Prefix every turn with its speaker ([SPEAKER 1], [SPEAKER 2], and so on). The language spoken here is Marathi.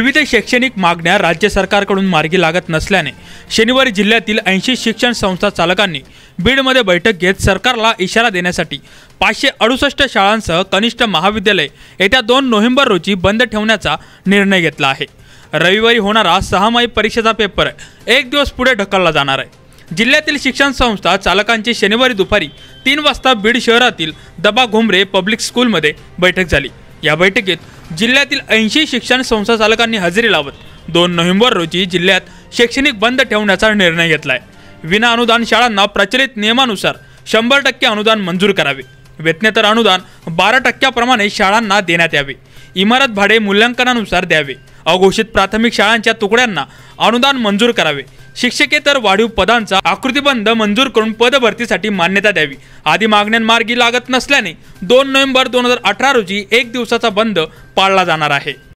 [SPEAKER 1] विविध शैक्षणिक मागण्या राज्य सरकारकडून मार्गी लागत नसल्याने शनिवारी जिल्ह्यातील ऐंशी शिक्षण संस्था चालकांनी बीडमध्ये बैठक घेत सरकारला इशारा देण्यासाठी पाचशे अडुसष्ट शाळांसह कनिष्ठ महाविद्यालय येत्या दोन नोव्हेंबर रोजी बंद ठेवण्याचा निर्णय घेतला आहे रविवारी होणारा सहामाही परीक्षेचा पेपर एक दिवस पुढे ढकलला जाणार आहे जिल्ह्यातील शिक्षण संस्था चालकांची शनिवारी दुपारी तीन वाजता बीड शहरातील दबा घुमरे पब्लिक स्कूलमध्ये बैठक झाली या बैठकीत जिल्ह्यातील ऐंशी शिक्षण संस्था चालकांनी हजेरी लावत दोन नोव्हेंबर रोजी जिल्ह्यात शैक्षणिक बंद ठेवण्याचा निर्णय घेतला आहे विना अनुदान शाळांना प्रचलित नियमानुसार शंभर टक्के अनुदान मंजूर करावे वेतनेतर अनुदान बारा टक्क्याप्रमाणे शाळांना देण्यात यावे इमारत भाडे मूल्यांकनानुसार द्यावे अघोषित प्राथमिक शाळांच्या तुकड्यांना अनुदान मंजूर करावे शिक्षकेतर वाढीव पदांचा आकृतीबंध मंजूर करून पदभरतीसाठी मान्यता द्यावी आदी मार्गी लागत नसल्याने दोन नोव्हेंबर दोन हजार अठरा रोजी एक दिवसाचा बंद पाळला जाणार आहे